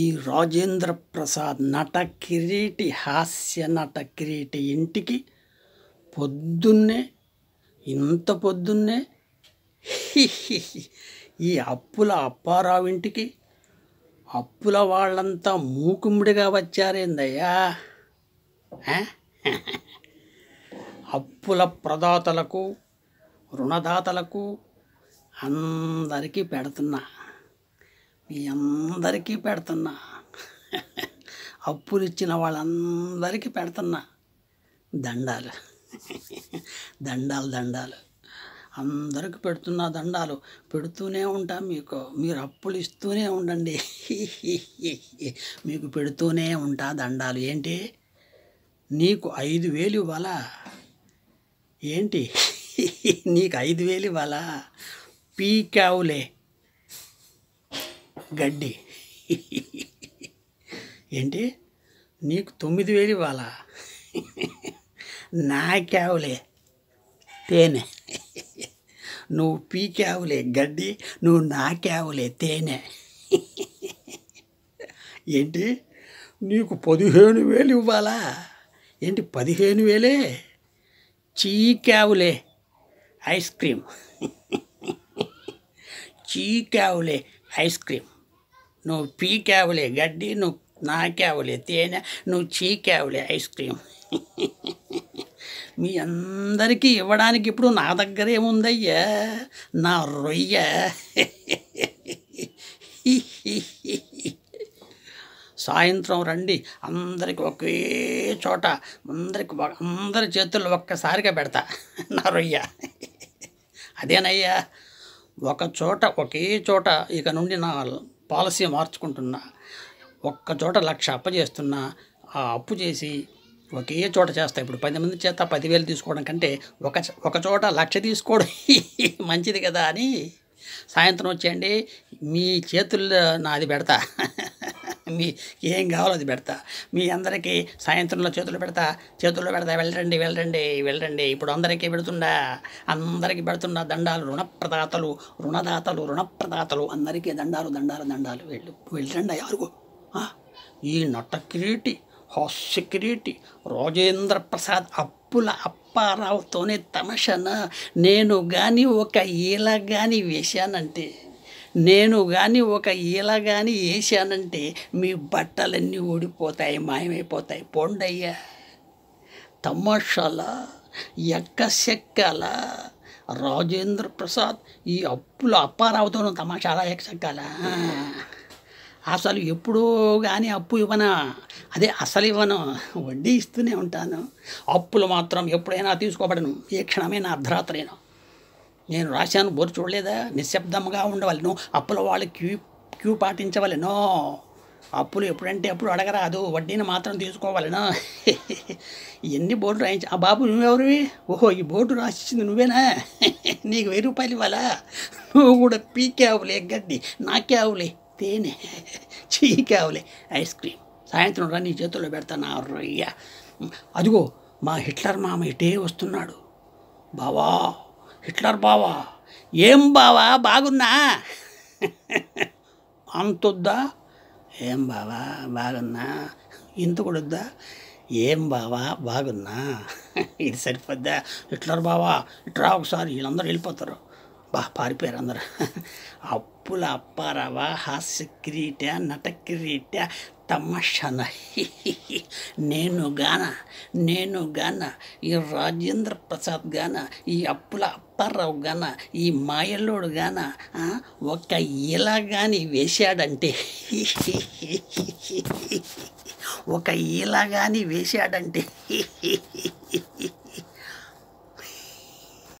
ఈ రాజేంద్ర ప్రసాద్ నట కిరీటి హాస్య నట కిరీటి ఇంటికి పొద్దున్నే ఇంత పొద్దున్నే ఈ అప్పుల అప్పారావు ఇంటికి అప్పుల వాళ్ళంతా మూకుమ్ముడిగా వచ్చారేందయ్యా అప్పుల ప్రదాతలకు రుణదాతలకు అందరికీ పెడుతున్నా మీ అందరికీ పెడుతున్నా అప్పులు ఇచ్చిన వాళ్ళందరికీ పెడుతున్నా దండాలు దండాలు దండాలు అందరికి పెడుతున్నా దండాలు పెడుతూనే ఉంటా మీకు మీరు అప్పులు ఇస్తూనే ఉండండి మీకు పెడుతూనే ఉంటా దండాలు ఏంటి నీకు ఐదు వేలు ఇవ్వాలా ఏంటి నీకు ఐదు వేలు ఇవ్వాలా పీకావులే గడ్డి ఏంటి నీకు తొమ్మిది వేలు ఇవ్వాలా నాకావులే తేనె నువ్వు పీకావులే గడ్డి నువ్వు నాకావులే తేనె ఏంటి నీకు పదిహేను వేలు ఇవ్వాలా ఏంటి పదిహేను వేలే చీకావులే ఐస్ క్రీమ్ చీకావులే ఐస్ క్రీమ్ నువ్వు పీకావులే గడ్డి నువ్వు నాకావులే తేనె నువ్వు చీకావులే ఐస్ క్రీమ్ మీ అందరికీ ఇవ్వడానికి ఇప్పుడు నా దగ్గర ఏముందయ్యా నా రొయ్య సాయంత్రం రండి అందరికి ఒకే చోట అందరికి అందరి చేతుల్లో ఒక్కసారిగా పెడతా నా రొయ్య అదేనయ్యా ఒక చోట ఒకే చోట ఇక నుండి నా పాలసీ మార్చుకుంటున్నా ఒక్క చోట లక్ష అప్పు చేస్తున్నా ఆ అప్పు చేసి ఒకే చోట చేస్తా ఇప్పుడు పది మంది చేత పదివేలు తీసుకోవడం కంటే ఒక ఒక చోట లక్ష తీసుకోవడం మంచిది కదా అని సాయంత్రం వచ్చేయండి మీ చేతుల్లో నాది పెడతా మీ ఏం కావాలో అది పెడతా మీ అందరికీ సాయంత్రంలో చేతులు పెడతా చేతుల్లో పెడతా వెళ్ళండి వెళ్ళండి వెళ్ళండి ఇప్పుడు అందరికీ పెడుతుండా అందరికీ పెడుతుండా దండాలు రుణప్రదాతలు రుణదాతలు రుణప్రదాతలు అందరికీ దండాలు దండాలు దండాలు వెళ్ళు వెళ్ళండి ఎవరు ఈ నట కిరీటి హాస్య కిరీటి రాజేంద్ర ప్రసాద్ అప్పుల అప్పారావుతోనే తమషన నేను కానీ ఒక ఈల కానీ వేశానంటే నేను కానీ ఒక ఇలా కానీ వేసానంటే మీ బట్టలన్నీ ఊడిపోతాయి మాయమైపోతాయి పోండయ్యా తమాషాల ఎక్క రాజేంద్ర ప్రసాద్ ఈ అప్పులు అప్పారావుతోనూ తమాషాలా ఎక్కసెక్కాల అసలు ఎప్పుడూ కానీ అప్పు ఇవ్వను అదే అసలు ఇవ్వను వడ్డీ ఇస్తూనే ఉంటాను అప్పులు మాత్రం ఎప్పుడైనా తీసుకోబడను ఏ క్షణమే నా అర్ధరాత్రేనో నేను రాశాను బోరు చూడలేదా నిశ్శబ్దంగా ఉండవలను అప్పుల వాళ్ళు క్యూ క్యూ పాటించవలెనో అప్పులు ఎప్పుడంటే ఎప్పుడు అడగరాదు వడ్డీని మాత్రం తీసుకోవాలను ఎన్ని బోర్డు రాయించి ఆ బాబు నువ్వెవరివి ఓహో ఈ బోర్డు రాసిచ్చింది నువ్వేనా నీకు వెయ్యి రూపాయలు ఇవ్వాలా నువ్వు కూడా పీకావులే గడ్డి నాకే ఆవులే తేనె చీకావులే ఐస్ క్రీమ్ సాయంత్రం రా నీ చేతుల్లో పెడతాను అయ్యా అదిగో మా హిట్లర్ మామ ఇటే వస్తున్నాడు బావా హిట్లర్ బావా ఏం బావా బాగున్నా అంతొద్దా ఏం బావా బాగున్నా ఇంత కూడా ఏం బావా బాగున్నా ఇది సరిపోద్దా హిట్లర్ బావా ఇట్లా ఒకసారి వీళ్ళందరూ వెళ్ళిపోతారు బా పారిపోయారు అందరు అప్పుల అప్పారవ హాస్య క్రీట ನಟ ಕಿರೀಟ నేను గాన నేను గాన ఈ రాజేంద్ర ప్రసాద్ గాన ఈ అప్పుల అప్పారావు గాన ఈ మాయలోడు గాన ఒక ఇలా గాని వేశాడంటే ఒక ఇలా గాని వేశాడంటే